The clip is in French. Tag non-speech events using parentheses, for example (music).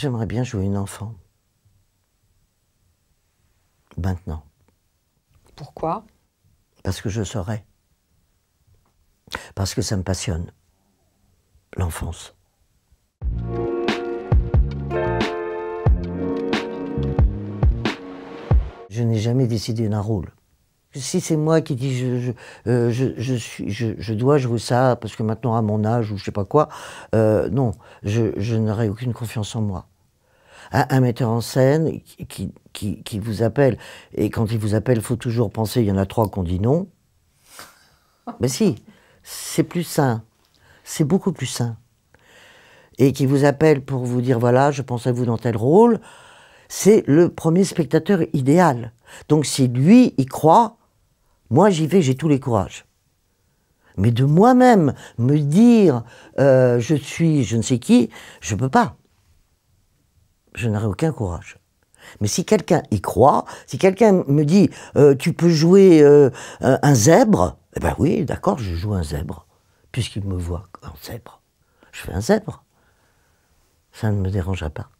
J'aimerais bien jouer une enfant. Maintenant. Pourquoi Parce que je saurais. Parce que ça me passionne. L'enfance. Je n'ai jamais décidé d'un rôle. Si c'est moi qui dis je, euh, je, je, suis, je, je, dois jouer ça parce que maintenant à mon âge ou je sais pas quoi, euh, non, je, je n'aurai aucune confiance en moi. Un, metteur en scène qui, qui, qui, vous appelle, et quand il vous appelle, il faut toujours penser, il y en a trois qu'on dit non. (laughs) Mais si, c'est plus sain, c'est beaucoup plus sain. Et qui vous appelle pour vous dire voilà, je pense à vous dans tel rôle, c'est le premier spectateur idéal. Donc si lui il croit, moi, j'y vais, j'ai tous les courages. Mais de moi-même, me dire euh, je suis je ne sais qui, je ne peux pas. Je n'aurai aucun courage. Mais si quelqu'un y croit, si quelqu'un me dit euh, tu peux jouer euh, un zèbre, eh bien oui, d'accord, je joue un zèbre, puisqu'il me voit un zèbre. Je fais un zèbre. Ça ne me dérange pas.